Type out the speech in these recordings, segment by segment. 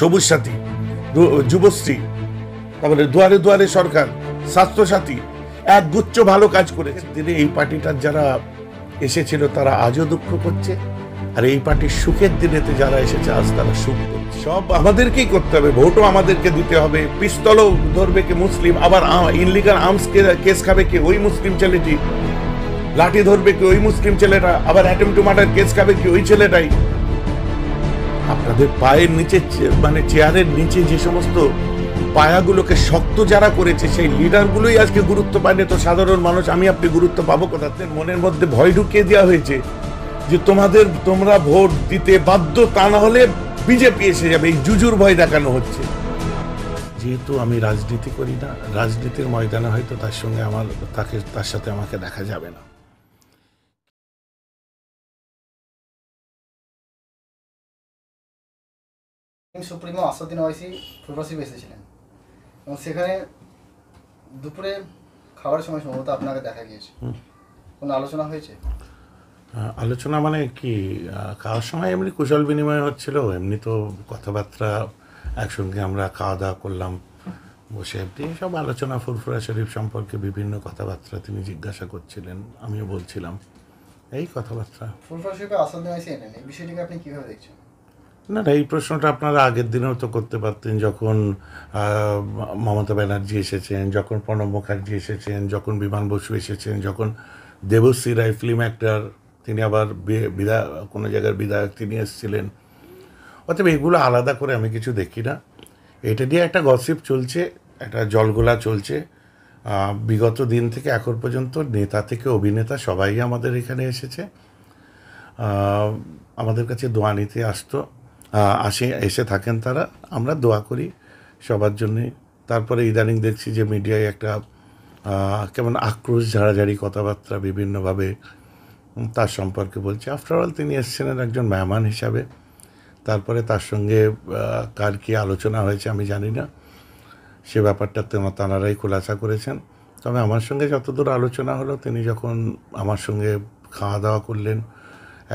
সবুজ সাথী যুবশ্রী তারপরে দুয়ারে দুয়ারে সরকার স্বাস্থ্যসাথী এক গুচ্ছ ভালো কাজ করেছে দিনে এই পার্টিটার যারা এসেছিল তারা আজও দুঃখ করছে আর এই পার্টির সুখের দিনেতে যারা এসেছে আজ তারা সুখ করছে সব আমাদেরকেই করতে হবে ভোটও আমাদেরকে দিতে হবে পিস্তলও ধরবে কে মুসলিম আবার ইনলিগাল আর্মস কেস খাবে কে ওই মুসলিম ছেলেটি লাঠি ধরবে কে ওই মুসলিম ছেলেটা আবার অ্যাটেম টু মার্ডার কেস খাবে কি ওই ছেলেটাই আপনাদের পায়ের নিচে মানে চেয়ারের নিচে যে সমস্ত পায়াগুলোকে শক্ত যারা করেছে সেই লিডারগুলোই আজকে গুরুত্ব পায়নি তো সাধারণ মানুষ আমি আপনি গুরুত্ব পাবো কোথাতে মনের মধ্যে ভয় ঢুকিয়ে দেওয়া হয়েছে যে তোমাদের তোমরা ভোট দিতে বাধ্য তা না হলে বিজেপি এসে যাবে এই জুজুর ভয় দেখানো হচ্ছে যেহেতু আমি রাজনীতি করি না রাজনীতির ময়দানে হয়তো তার সঙ্গে আমার তাকে তার সাথে আমাকে দেখা যাবে না সুপ্রিমো আসাদিন ওয়াইসি প্রবাসী এসেছিলেন এবং সেখানে দুপুরে খাওয়ার সময় সম্ভবত আপনাকে দেখা গিয়েছে কোনো আলোচনা হয়েছে আলোচনা মানে কি খাওয়ার সময় এমনি কুশল বিনিময় হচ্ছিল এমনি তো কথাবার্তা একসঙ্গে আমরা খাওয়া দাওয়া করলাম বসে এমনি সব আলোচনা ফুরফুরা শরীফ সম্পর্কে বিভিন্ন কথাবার্তা তিনি জিজ্ঞাসা করছিলেন আমিও বলছিলাম এই কথাবার্তা ফুরফুরা শরীফে আসাদ বিষয়টিকে আপনি কীভাবে দেখছেন না না এই প্রশ্নটা আপনারা আগের দিনেও তো করতে পারতেন যখন মমতা ব্যানার্জি এসেছেন যখন প্রণব মুখার্জি এসেছেন যখন বিমান বসু এসেছেন যখন দেবশ্রী রায় ফিল্ম অ্যাক্টার তিনি আবার বিধায়ক কোনো জায়গার বিধায়ক তিনি এসেছিলেন অতএব এগুলো আলাদা করে আমি কিছু দেখি না এটা নিয়ে একটা গসিপ চলছে একটা জলগোলা চলছে বিগত দিন থেকে এখন পর্যন্ত নেতা থেকে অভিনেতা সবাই আমাদের এখানে এসেছে আমাদের কাছে দোয়া নিতে আসতো আসে এসে থাকেন তারা আমরা দোয়া করি সবার জন্যে তারপরে ইদানিং দেখছি যে মিডিয়ায় একটা কেমন আক্রোশ ঝাড়াঝাড়ি কথাবার্তা বিভিন্নভাবে তার সম্পর্কে বলছি আফটারঅল তিনি এসেছিলেন একজন মেহমান হিসাবে তারপরে তার সঙ্গে কার কী আলোচনা হয়েছে আমি জানি না সে ব্যাপারটা তাঁরাই খোলাসা করেছেন তবে আমার সঙ্গে যতদূর আলোচনা হলো তিনি যখন আমার সঙ্গে খাওয়া দাওয়া করলেন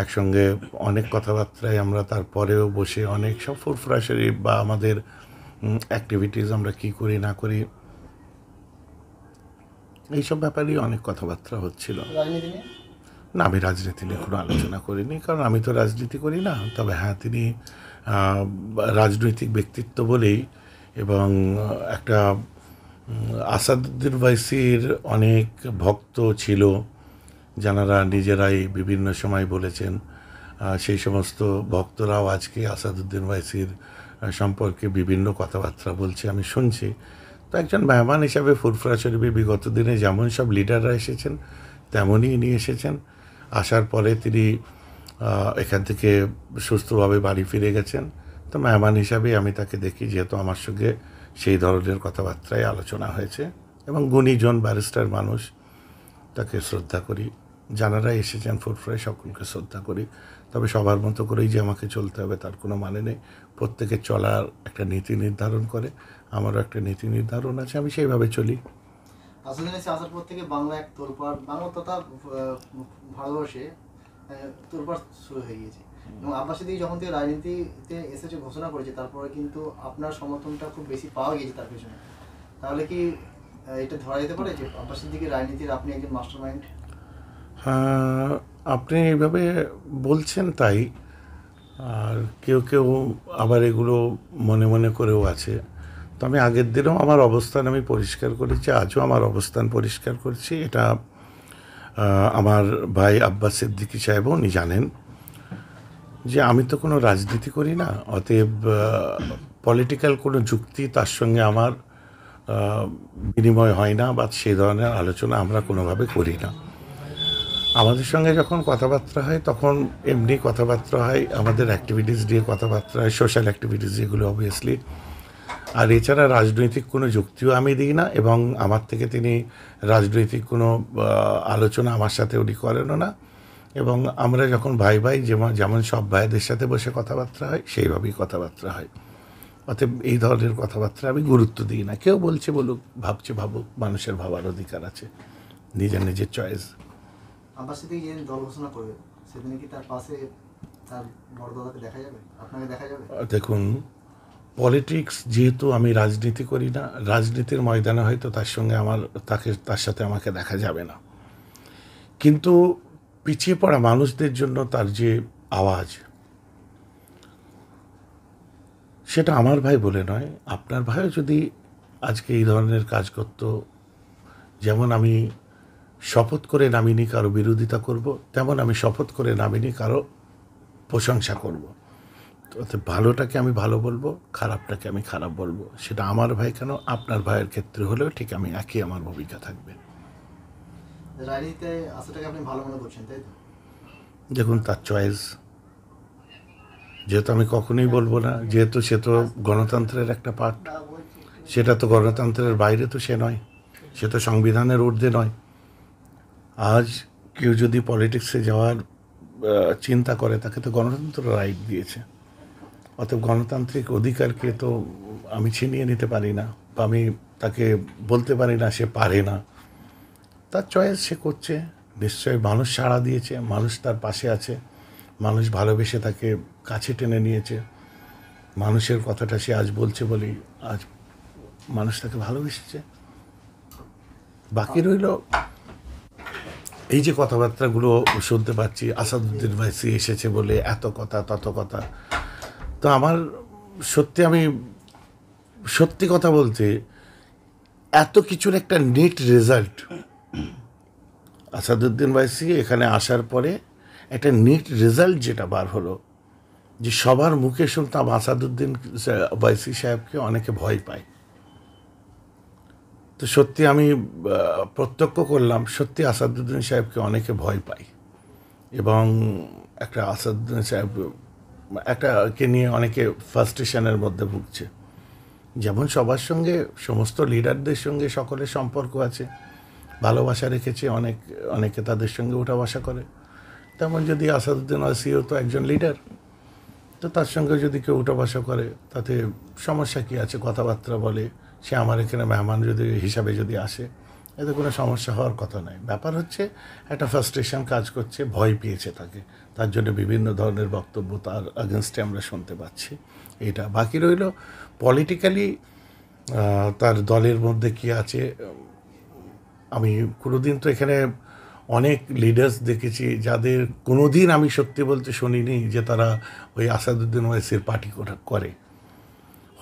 একসঙ্গে অনেক কথাবার্তায় আমরা তারপরেও বসে অনেক সব ফুরফুরাশারি বা আমাদের অ্যাক্টিভিটিস আমরা কি করি না করি এইসব ব্যাপারেই অনেক কথাবার্তা হচ্ছিল না আমি রাজনীতি নিয়ে কোনো আলোচনা করিনি কারণ আমি তো রাজনীতি করি না তবে হ্যাঁ তিনি রাজনৈতিক ব্যক্তিত্ব বলেই এবং একটা আসাদুদ্দিন ভাইসির অনেক ভক্ত ছিল যারা নিজেরাই বিভিন্ন সময় বলেছেন সেই সমস্ত ভক্তরাও আজকে আসাদুদ্দিন ওয়াইসির সম্পর্কে বিভিন্ন কথাবার্তা বলছে আমি শুনছি তো একজন মেহমান হিসাবে ফুরফুরা শরীফে বিগত দিনে যেমন সব লিডাররা এসেছেন তেমনই ইনি এসেছেন আসার পরে তিনি এখান থেকে সুস্থভাবে বাড়ি ফিরে গেছেন তো মেহমান হিসাবে আমি তাকে দেখি যেহেতু আমার সঙ্গে সেই ধরনের কথাবার্তায় আলোচনা হয়েছে এবং গুণীজন ব্যারিস্টার মানুষ তাকে শ্রদ্ধা করি যারা এসেছেন ফুরফুরায় সকলকে শ্রদ্ধা করি তবে সবার মতো করেই যে আমাকে চলতে হবে তার কোনো মানে নেই প্রত্যেকে চলার একটা নীতি নির্ধারণ করে আমারও একটা নীতি নির্ধারণ আছে আমি সেইভাবে চলি আসলে আসার পর থেকে বাংলা এক তোরপার বাংলা তথা ভারতবর্ষে তোরপার শুরু হয়ে গিয়েছে এবং আপনার সাথে যখন থেকে রাজনীতিতে এসেছে ঘোষণা করেছে তারপরে কিন্তু আপনার সমর্থনটা খুব বেশি পাওয়া গিয়েছে তার পিছনে তাহলে কি এটা ধরা যেতে পারে যে আপনার দিকে রাজনীতির আপনি একজন মাস্টার মাইন্ড হ্যাঁ, আপনি এইভাবে বলছেন তাই আর কেউ কেউ আবার এগুলো মনে মনে করেও আছে তো আমি আগের দিনেও আমার অবস্থান আমি পরিষ্কার করেছি আজও আমার অবস্থান পরিষ্কার করছি এটা আমার ভাই আব্বাস সিদ্দিকি সাহেব উনি জানেন যে আমি তো কোনো রাজনীতি করি না অতএব পলিটিক্যাল কোনো যুক্তি তার সঙ্গে আমার বিনিময় হয় না বা সেই ধরনের আলোচনা আমরা কোনোভাবে করি না আমাদের সঙ্গে যখন কথাবার্তা হয় তখন এমনি কথাবার্তা হয় আমাদের অ্যাক্টিভিটিস নিয়ে কথাবার্তা হয় সোশ্যাল অ্যাক্টিভিটিস যেগুলো অবভিয়াসলি আর এছাড়া রাজনৈতিক কোনো যুক্তিও আমি দিই না এবং আমার থেকে তিনি রাজনৈতিক কোনো আলোচনা আমার সাথে উনি করেনও না এবং আমরা যখন ভাই ভাই যেমন যেমন সব ভাইদের সাথে বসে কথাবার্তা হয় সেইভাবেই কথাবার্তা হয় অতএব এই ধরনের কথাবার্তা আমি গুরুত্ব দিই না কেউ বলছে বলুক ভাবছে ভাবুক মানুষের ভাবার অধিকার আছে নিজের নিজের চয়েস দল ঘোষণা করবে কি তার পাশে তার বড় দাদাকে দেখা যাবে আপনাকে দেখা যাবে দেখুন পলিটিক্স যেহেতু আমি রাজনীতি করি না রাজনীতির ময়দানে হয়তো তার সঙ্গে আমার তাকে তার সাথে আমাকে দেখা যাবে না কিন্তু পিছিয়ে পড়া মানুষদের জন্য তার যে আওয়াজ সেটা আমার ভাই বলে নয় আপনার ভাইও যদি আজকে এই ধরনের কাজ করত যেমন আমি শপথ করে নামিনি কারো বিরোধিতা করব তেমন আমি শপথ করে নামিনি কারো প্রশংসা করব তো ভালোটাকে আমি ভালো বলবো খারাপটাকে আমি খারাপ বলবো সেটা আমার ভাই কেন আপনার ভাইয়ের ক্ষেত্রে হলেও ঠিক আমি একই আমার ভূমিকা থাকবে দেখুন তার চয়েস যেহেতু আমি কখনোই বলবো না যেহেতু সে তো গণতন্ত্রের একটা পার্ট সেটা তো গণতন্ত্রের বাইরে তো সে নয় সে তো সংবিধানের ঊর্ধ্বে নয় আজ কেউ যদি পলিটিক্সে যাওয়ার চিন্তা করে তাকে তো গণতন্ত্র রাইট দিয়েছে অতএব গণতান্ত্রিক অধিকারকে তো আমি ছিনিয়ে নিতে পারি না বা আমি তাকে বলতে পারি না সে পারে না তার চয়েস সে করছে নিশ্চয়ই মানুষ সাড়া দিয়েছে মানুষ তার পাশে আছে মানুষ ভালোবেসে তাকে কাছে টেনে নিয়েছে মানুষের কথাটা সে আজ বলছে বলেই আজ মানুষ তাকে ভালোবেসেছে বাকি রইল এই যে কথাবার্তাগুলো শুনতে পাচ্ছি আসাদুদ্দিন ভাইসি এসেছে বলে এত কথা তত কথা তো আমার সত্যি আমি সত্যি কথা বলতে এত কিছুর একটা নেট রেজাল্ট আসাদুদ্দিন ভাইসি এখানে আসার পরে একটা নেট রেজাল্ট যেটা বার হলো যে সবার মুখে শুনতাম আসাদুদ্দিন ভাইসি সাহেবকে অনেকে ভয় পায় তো সত্যি আমি প্রত্যক্ষ করলাম সত্যি আসাদুদ্দিন সাহেবকে অনেকে ভয় পাই এবং একটা আসাদুদ্দিন সাহেব একটাকে নিয়ে অনেকে ফার্স্টেশনের মধ্যে ভুগছে যেমন সবার সঙ্গে সমস্ত লিডারদের সঙ্গে সকলের সম্পর্ক আছে ভালোবাসা রেখেছে অনেক অনেকে তাদের সঙ্গে ওঠা বসা করে তেমন যদি আসাদুদ্দিন আসিও তো একজন লিডার তো তার সঙ্গে যদি কেউ উঠা বসা করে তাতে সমস্যা কী আছে কথাবার্তা বলে সে আমার এখানে মেহমান যদি হিসাবে যদি আসে এতে কোনো সমস্যা হওয়ার কথা নয় ব্যাপার হচ্ছে একটা ফ্রাস্ট্রেশন কাজ করছে ভয় পেয়েছে তাকে তার জন্য বিভিন্ন ধরনের বক্তব্য তার আগেনস্টে আমরা শুনতে পাচ্ছি এটা বাকি রইল পলিটিক্যালি তার দলের মধ্যে কি আছে আমি কোনোদিন তো এখানে অনেক লিডার্স দেখেছি যাদের কোনোদিন আমি সত্যি বলতে শুনিনি যে তারা ওই আসাদুদ্দিন ওয়েসির পার্টি করে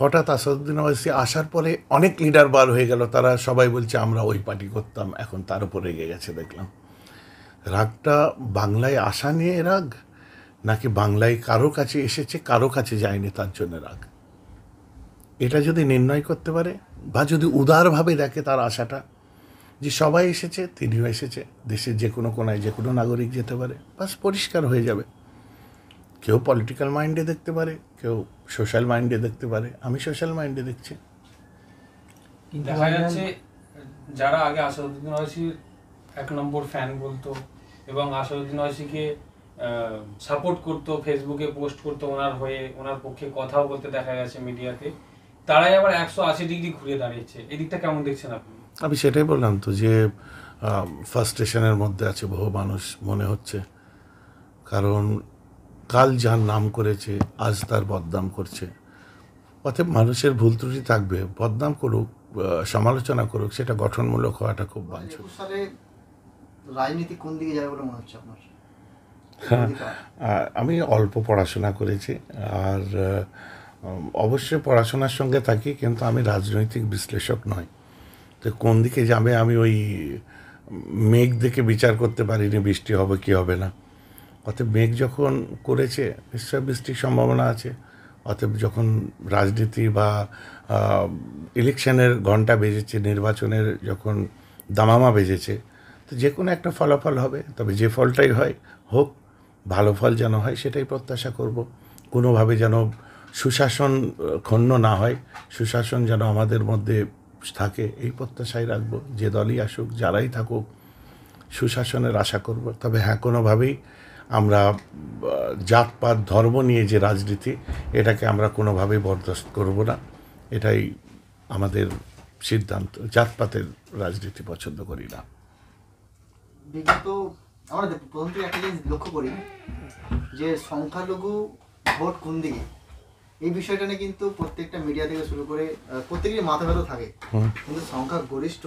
হঠাৎ আসাদুদ্দিন ওয়াইসি আসার পরে অনেক লিডার বার হয়ে গেল তারা সবাই বলছে আমরা ওই পার্টি করতাম এখন তার উপর রেগে গেছে দেখলাম রাগটা বাংলায় আসা নিয়ে রাগ নাকি বাংলায় কারো কাছে এসেছে কারো কাছে যায়নি তার জন্য রাগ এটা যদি নির্ণয় করতে পারে বা যদি উদারভাবে দেখে তার আশাটা যে সবাই এসেছে তিনিও এসেছে দেশের যে কোনো কোনায় যে কোনো নাগরিক যেতে পারে বাস পরিষ্কার হয়ে যাবে কেউ পলিটিক্যাল মাইন্ডে দেখতে পারে কেউ সোশ্যাল মাইন্ডে দেখতে পারে আমি সোশ্যাল মাইন্ডে দেখছি দেখা যাচ্ছে যারা আগে আসাদুদ্দিন ওয়াইসির এক নম্বর ফ্যান বলতো এবং আসাদুদ্দিন ওয়াইসিকে সাপোর্ট করতো ফেসবুকে পোস্ট করতো ওনার হয়ে ওনার পক্ষে কথাও বলতে দেখা গেছে মিডিয়াতে তারাই আবার একশো আশি ডিগ্রি ঘুরে দাঁড়িয়েছে এদিকটা কেমন দেখছেন আপনি আমি সেটাই বললাম তো যে ফার্স্টেশনের মধ্যে আছে বহু মানুষ মনে হচ্ছে কারণ কাল যার নাম করেছে আজ তার বদনাম করছে অতএব মানুষের ভুল ত্রুটি থাকবে বদনাম করুক সমালোচনা করুক সেটা গঠনমূলক হওয়াটা খুব ভালো মানে রাজনীতি কোন দিকে যাবে বলে মনে হচ্ছে আপনার হ্যাঁ, আমি অল্প পড়াশোনা করেছি আর অবশ্যই পড়াশোনার সঙ্গে থাকি কিন্তু আমি রাজনৈতিক বিশ্লেষক নয় তো কোন দিকে যাবে আমি ওই মেঘ দেখে বিচার করতে পারিনি বৃষ্টি হবে কি হবে না অতএব মেঘ যখন করেছে নিশ্চয় বৃষ্টির সম্ভাবনা আছে অতএব যখন রাজনীতি বা ইলেকশনের ঘন্টা বেজেছে নির্বাচনের যখন দামামা বেজেছে তো যে কোনো একটা ফলাফল হবে তবে যে ফলটাই হয় হোক ভালো ফল যেন হয় সেটাই প্রত্যাশা করব কোনোভাবে যেন সুশাসন ক্ষণ্য না হয় সুশাসন যেন আমাদের মধ্যে থাকে এই প্রত্যাশাই রাখবো যে দলই আসুক যারাই থাকুক সুশাসনের আশা করব তবে হ্যাঁ কোনোভাবেই আমরা জাতপাত ধর্ম নিয়ে যে রাজনীতি এটাকে আমরা কোনোভাবেই বরদাস্ত করব না এটাই আমাদের সিদ্ধান্ত জাতপাতের রাজনীতি পছন্দ করি না বিগত আমরা প্রথম একটা জিনিস লক্ষ্য করি যে সংখ্যালঘু ভোট কোন দিকে এই বিষয়টা নিয়ে কিন্তু প্রত্যেকটা মিডিয়া থেকে শুরু করে প্রত্যেকের মাথা ব্যথা থাকে কিন্তু সংখ্যা গরিষ্ঠ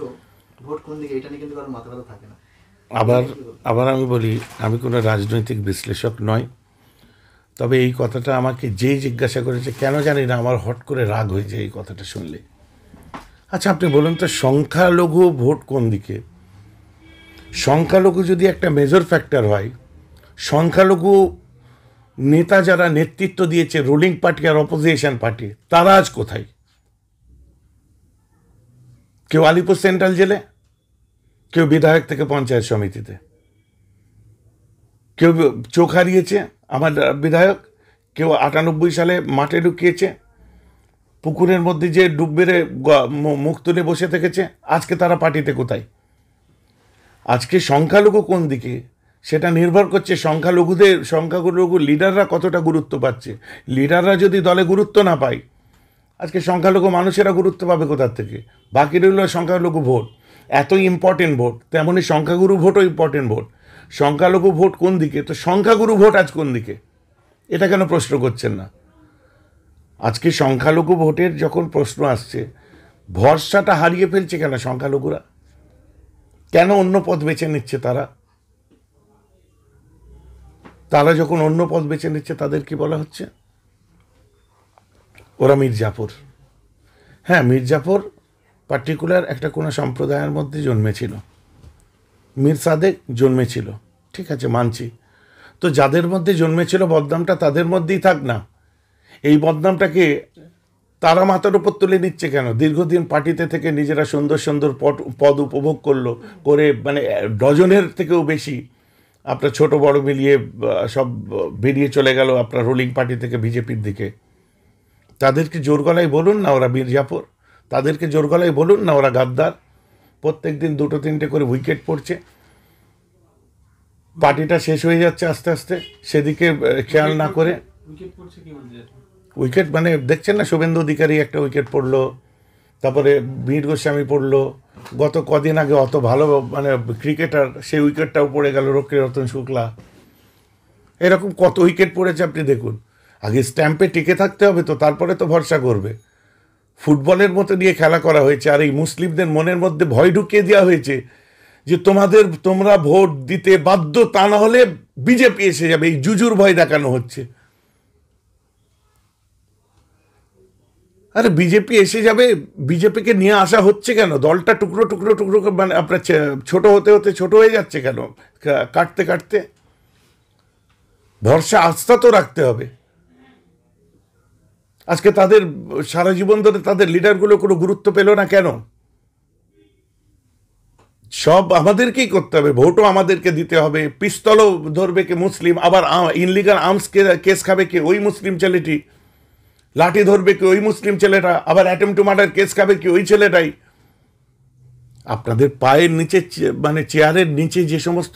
ভোট কোন দিকে এটা নিয়ে কিন্তু কারোর মাথা ব্যথা থাকে না আবার আবার আমি বলি আমি কোনো রাজনৈতিক বিশ্লেষক নয় তবে এই কথাটা আমাকে যে জিজ্ঞাসা করেছে কেন জানি না আমার হট করে রাগ হয়েছে এই কথাটা শুনলে আচ্ছা আপনি বলুন তো সংখ্যালঘু ভোট কোন দিকে সংখ্যালঘু যদি একটা মেজর ফ্যাক্টর হয় সংখ্যালঘু নেতা যারা নেতৃত্ব দিয়েছে রুলিং পার্টি আর অপোজিশন পার্টি তারা আজ কোথায় কেউ আলিপুর সেন্ট্রাল জেলে কেউ বিধায়ক থেকে পঞ্চায়েত সমিতিতে কেউ চোখ হারিয়েছে আমার বিধায়ক কেউ আটানব্বই সালে মাঠে ঢুকিয়েছে পুকুরের মধ্যে যে ডুব বেড়ে মুখ তুলে বসে থেকেছে আজকে তারা পার্টিতে কোথায় আজকে সংখ্যালঘু কোন দিকে সেটা নির্ভর করছে সংখ্যালঘুদের সংখ্যালঘু লিডাররা কতটা গুরুত্ব পাচ্ছে লিডাররা যদি দলে গুরুত্ব না পায় আজকে সংখ্যালঘু মানুষেরা গুরুত্ব পাবে কোথার থেকে বাকি রইল সংখ্যালঘু ভোট এতই ইম্পর্টেন্ট ভোট তেমনই সংখ্যাগুরু ভোটও ইম্পর্টেন্ট ভোট সংখ্যালঘু ভোট কোন দিকে তো সংখ্যাগুরু ভোট আজ কোন দিকে এটা কেন প্রশ্ন করছেন না আজকে সংখ্যালঘু ভোটের যখন প্রশ্ন আসছে ভরসাটা হারিয়ে ফেলছে কেন সংখ্যালঘুরা কেন অন্য পথ বেছে নিচ্ছে তারা তারা যখন অন্য পথ বেছে নিচ্ছে তাদের কি বলা হচ্ছে ওরা মির্জাফর হ্যাঁ মির্জাফর পার্টিকুলার একটা কোনো সম্প্রদায়ের মধ্যে জন্মেছিল মীর সাদেক জন্মেছিল ঠিক আছে মানছি তো যাদের মধ্যে জন্মেছিল বদনামটা তাদের মধ্যেই থাক না এই বদনামটাকে তারা মাথার উপর তুলে নিচ্ছে কেন দীর্ঘদিন পার্টিতে থেকে নিজেরা সুন্দর সুন্দর পদ পদ উপভোগ করলো করে মানে ডজনের থেকেও বেশি আপনার ছোট বড় মিলিয়ে সব বেরিয়ে চলে গেল আপনার রোলিং পার্টি থেকে বিজেপির দিকে তাদেরকে জোর গলায় বলুন না ওরা মির্জাপুর তাদেরকে জোর গলায় বলুন না ওরা গাদ্দার প্রত্যেক দিন দুটো তিনটে করে উইকেট পড়ছে পার্টিটা শেষ হয়ে যাচ্ছে আস্তে আস্তে সেদিকে খেয়াল না করে উইকেট মানে দেখছেন না শুভেন্দু অধিকারী একটা উইকেট পড়লো তারপরে বীর গোস্বামী পড়লো গত কদিন আগে অত ভালো মানে ক্রিকেটার সেই উইকেটটাও পড়ে গেল রক্ষী রতন শুক্লা এরকম কত উইকেট পড়েছে আপনি দেখুন আগে স্ট্যাম্পে টিকে থাকতে হবে তো তারপরে তো ভরসা করবে ফুটবলের মতো নিয়ে খেলা করা হয়েছে আর এই মুসলিমদের মনের মধ্যে ভয় ঢুকিয়ে দেওয়া হয়েছে যে তোমাদের তোমরা ভোট দিতে বাধ্য তা না হলে বিজেপি এসে যাবে এই জুজুর ভয় দেখানো হচ্ছে আরে বিজেপি এসে যাবে বিজেপিকে নিয়ে আসা হচ্ছে কেন দলটা টুকরো টুকরো টুকরো মানে আপনার ছোট হতে হতে ছোট হয়ে যাচ্ছে কেন কাটতে কাটতে ভরসা আস্থা তো রাখতে হবে আজকে তাদের সারা জীবন ধরে তাদের লিডারগুলো কোনো গুরুত্ব পেল না কেন সব আমাদেরকেই করতে হবে ভোটও আমাদেরকে দিতে হবে পিস্তলও ধরবে কে মুসলিম আবার ইনলিগাল আর্মস কেস খাবে কে ওই মুসলিম ছেলেটি লাঠি ধরবে কে ওই মুসলিম ছেলেটা আবার অ্যাটেম্প টু মার্ডার কেস খাবে কে ওই ছেলেটাই আপনাদের পায়ের নিচে মানে চেয়ারের নিচে যে সমস্ত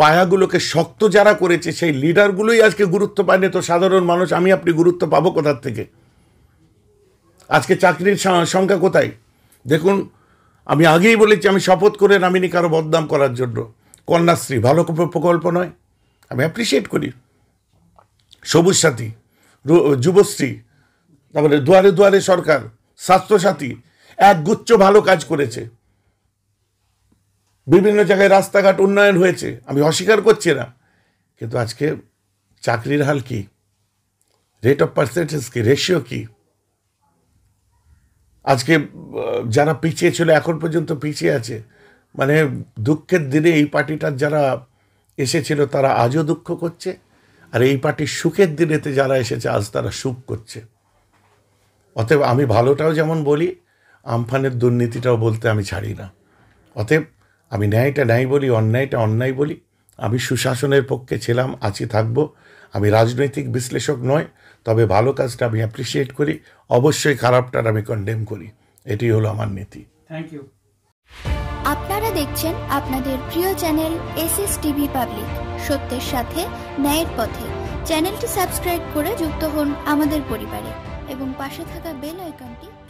পায়াগুলোকে শক্ত যারা করেছে সেই লিডারগুলোই আজকে গুরুত্ব পায়নি তো সাধারণ মানুষ আমি আপনি গুরুত্ব পাবো কোথার থেকে আজকে চাকরির সংখ্যা কোথায় দেখুন আমি আগেই বলেছি আমি শপথ করে নামিনি কারো বদনাম করার জন্য কন্যাশ্রী ভালো প্রকল্প নয় আমি অ্যাপ্রিসিয়েট করি সবুজ সাথী যুবশ্রী তারপরে দুয়ারে দুয়ারে সরকার স্বাস্থ্যসাথী একগুচ্ছ ভালো কাজ করেছে বিভিন্ন জায়গায় রাস্তাঘাট উন্নয়ন হয়েছে আমি অস্বীকার করছি না কিন্তু আজকে চাকরির হাল কি রেট অফ পার্সেন্টেজ কি রেশিও কি আজকে যারা পিছিয়ে ছিল এখন পর্যন্ত পিছিয়ে আছে মানে দুঃখের দিনে এই পার্টিটার যারা এসেছিল তারা আজও দুঃখ করছে আর এই পার্টির সুখের দিনেতে যারা এসেছে আজ তারা সুখ করছে অতএব আমি ভালোটাও যেমন বলি আমফানের দুর্নীতিটাও বলতে আমি ছাড়ি না অতএব আমি ন্যায়টা ন্যায় বলি অন্যায়টা অন্যায় বলি আমি সুশাসনের পক্ষে ছিলাম আছি থাকব আমি রাজনৈতিক বিশ্লেষক নয় তবে ভালো কাজটা আমি অ্যাপ্রিসিয়েট করি অবশ্যই খারাপটার আমি কন্ডেম করি এটি হলো আমার নীতি থ্যাংক ইউ আপনারা দেখছেন আপনাদের প্রিয় channel S S TV public সত্যের সাথে ন্যায়ের পথে চ্যানেলটি সাবস্ক্রাইব করে যুক্ত হন আমাদের পরিবারে এবং পাশে থাকা বেল আইকনটি